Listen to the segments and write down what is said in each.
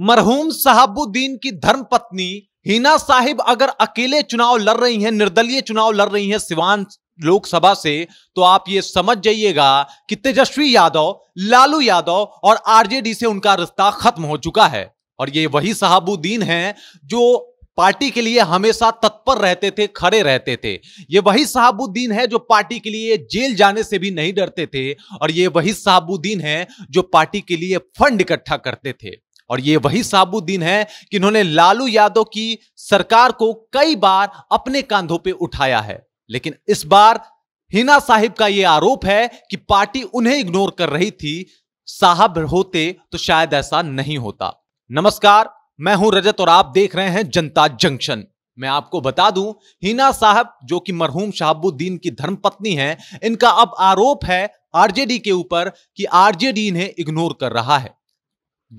मरहूम साहबुद्दीन की धर्मपत्नी हिना साहिब अगर अकेले चुनाव लड़ रही हैं निर्दलीय चुनाव लड़ रही हैं सिवान लोकसभा से तो आप ये समझ जाइएगा कि तेजस्वी यादव लालू यादव और आरजेडी से उनका रिश्ता खत्म हो चुका है और ये वही साहबुद्दीन हैं जो पार्टी के लिए हमेशा तत्पर रहते थे खड़े रहते थे ये वही साहबुद्दीन है जो पार्टी के लिए जेल जाने से भी नहीं डरते थे और ये वही साहबुद्दीन है जो पार्टी के लिए फंड इकट्ठा करते थे और ये वही साबुद्दीन है कि इन्होंने लालू यादव की सरकार को कई बार अपने कांधों पे उठाया है लेकिन इस बार हिना साहिब का यह आरोप है कि पार्टी उन्हें इग्नोर कर रही थी साहब होते तो शायद ऐसा नहीं होता नमस्कार मैं हूं रजत और आप देख रहे हैं जनता जंक्शन मैं आपको बता दूं हिना साहब जो कि मरहूम शहाबुद्दीन की धर्मपत्नी हैं इनका अब आरोप है आरजेडी के ऊपर कि आरजेडी इन्हें इग्नोर कर रहा है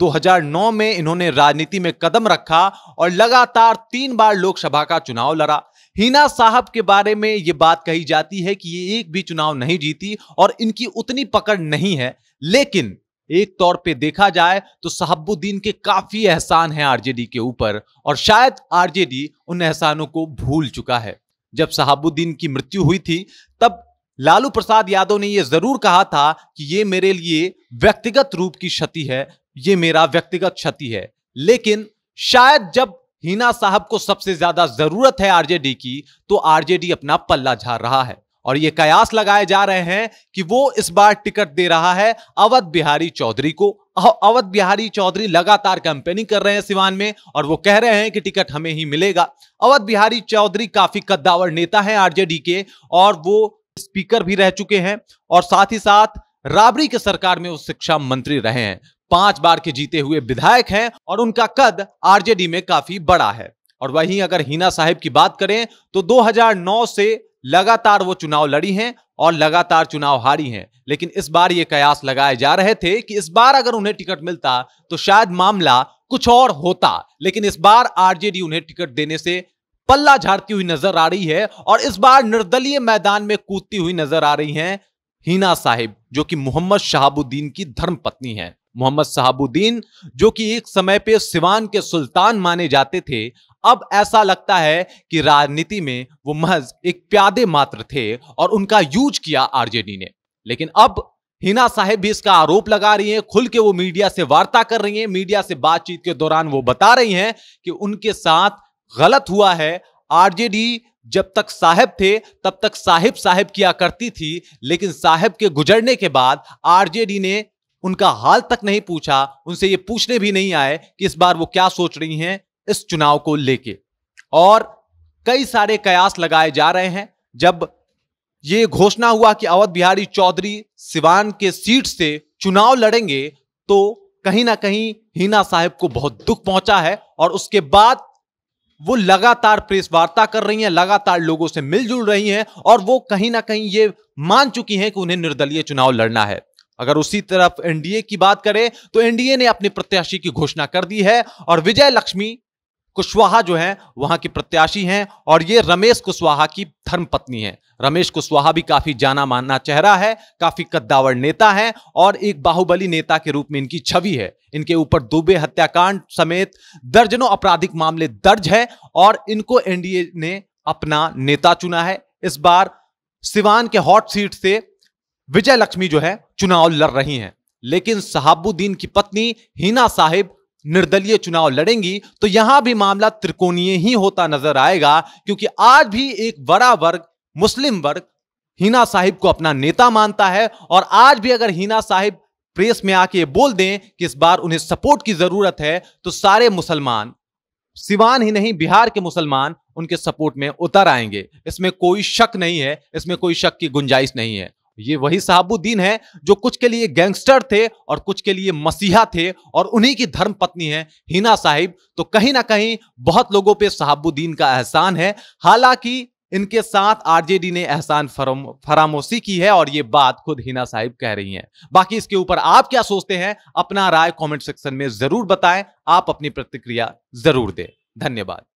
2009 में इन्होंने राजनीति में कदम रखा और लगातार तीन बार लोकसभा का चुनाव लड़ा हिना साहब के बारे में ये बात कही जाती है कि ये एक भी चुनाव नहीं जीती और इनकी उतनी पकड़ नहीं है लेकिन एक तौर पे देखा जाए तो साहबुद्दीन के काफी एहसान हैं आरजेडी के ऊपर और शायद आरजेडी उन एहसानों को भूल चुका है जब साहबुद्दीन की मृत्यु हुई थी तब लालू प्रसाद यादव ने यह जरूर कहा था कि ये मेरे लिए व्यक्तिगत रूप की क्षति है ये मेरा व्यक्तिगत क्षति है लेकिन शायद जब हिना साहब को सबसे ज्यादा जरूरत है आरजेडी की तो आरजेडी अपना पल्ला झाड़ रहा है और ये कयास लगाए जा रहे हैं कि वो इस बार टिकट दे रहा है अवध बिहारी चौधरी को अवध बिहारी चौधरी लगातार कैंपेनिंग कर रहे हैं सिवान में और वो कह रहे हैं कि टिकट हमें ही मिलेगा अवध बिहारी चौधरी काफी कद्दावर नेता है आरजेडी के और वो स्पीकर भी रह चुके हैं और साथ ही साथ राबड़ी के सरकार में वो शिक्षा मंत्री रहे हैं पांच बार के जीते हुए विधायक हैं और उनका कद आरजेडी में काफी बड़ा है और वहीं अगर हीना साहब की बात करें तो 2009 से लगातार वो चुनाव लड़ी हैं और लगातार चुनाव हारी हैं लेकिन इस बार ये कयास लगाए जा रहे थे कि इस बार अगर उन्हें टिकट मिलता तो शायद मामला कुछ और होता लेकिन इस बार आरजेडी उन्हें टिकट देने से पल्ला झाड़ती हुई नजर आ रही है और इस बार निर्दलीय मैदान में कूदती हुई नजर आ रही हैं हीना साहिब जो कि मोहम्मद शहाबुद्दीन की धर्मपत्नी हैं मोहम्मद साहबुद्दीन जो कि एक समय पे सिवान के सुल्तान माने जाते थे अब ऐसा लगता है कि राजनीति में वो महज एक प्यादे मात्र थे और उनका यूज किया आरजेडी ने लेकिन अब हिना साहेब भी इसका आरोप लगा रही हैं खुल के वो मीडिया से वार्ता कर रही हैं मीडिया से बातचीत के दौरान वो बता रही हैं कि उनके साथ गलत हुआ है आरजेडी जब तक साहेब थे तब तक साहिब साहेब किया करती थी लेकिन साहेब के गुजरने के बाद आरजेडी ने उनका हाल तक नहीं पूछा उनसे ये पूछने भी नहीं आए कि इस बार वो क्या सोच रही हैं इस चुनाव को लेके और कई सारे कयास लगाए जा रहे हैं जब ये घोषणा हुआ कि अवध बिहारी चौधरी सिवान के सीट से चुनाव लड़ेंगे तो कहीं ना कहीं हिना साहब को बहुत दुख पहुंचा है और उसके बाद वो लगातार प्रेस वार्ता कर रही हैं लगातार लोगों से मिलजुल रही हैं और वो कहीं ना कहीं ये मान चुकी हैं कि उन्हें निर्दलीय चुनाव लड़ना है अगर उसी तरफ एनडीए की बात करें तो एनडीए ने अपने प्रत्याशी की घोषणा कर दी है और विजय लक्ष्मी कुशवाहा जो हैं वहां की प्रत्याशी हैं और ये रमेश कुशवाहा की धर्मपत्नी है रमेश कुशवाहा भी काफी जाना माना चेहरा है काफी कद्दावर नेता है और एक बाहुबली नेता के रूप में इनकी छवि है इनके ऊपर दुबे हत्याकांड समेत दर्जनों आपराधिक मामले दर्ज है और इनको एनडीए ने अपना नेता चुना है इस बार सिवान के हॉट सीट से विजय लक्ष्मी जो है चुनाव लड़ रही हैं लेकिन सहाबुद्दीन की पत्नी हिना साहिब निर्दलीय चुनाव लड़ेंगी तो यहां भी मामला त्रिकोणीय ही होता नजर आएगा क्योंकि आज भी एक बड़ा वर्ग मुस्लिम वर्ग हिना साहिब को अपना नेता मानता है और आज भी अगर हिना साहिब प्रेस में आके बोल दें कि इस बार उन्हें सपोर्ट की जरूरत है तो सारे मुसलमान सिवान ही नहीं बिहार के मुसलमान उनके सपोर्ट में उतर आएंगे इसमें कोई शक नहीं है इसमें कोई शक की गुंजाइश नहीं है ये वही साहबुद्दीन है जो कुछ के लिए गैंगस्टर थे और कुछ के लिए मसीहा थे और उन्हीं की धर्म पत्नी है हिना साहिब तो कहीं ना कहीं बहुत लोगों पे साहबुद्दीन का एहसान है हालांकि इनके साथ आरजेडी ने एहसान फरामोशी की है और ये बात खुद हिना साहिब कह रही हैं बाकी इसके ऊपर आप क्या सोचते हैं अपना राय कमेंट सेक्शन में जरूर बताएं आप अपनी प्रतिक्रिया जरूर दें धन्यवाद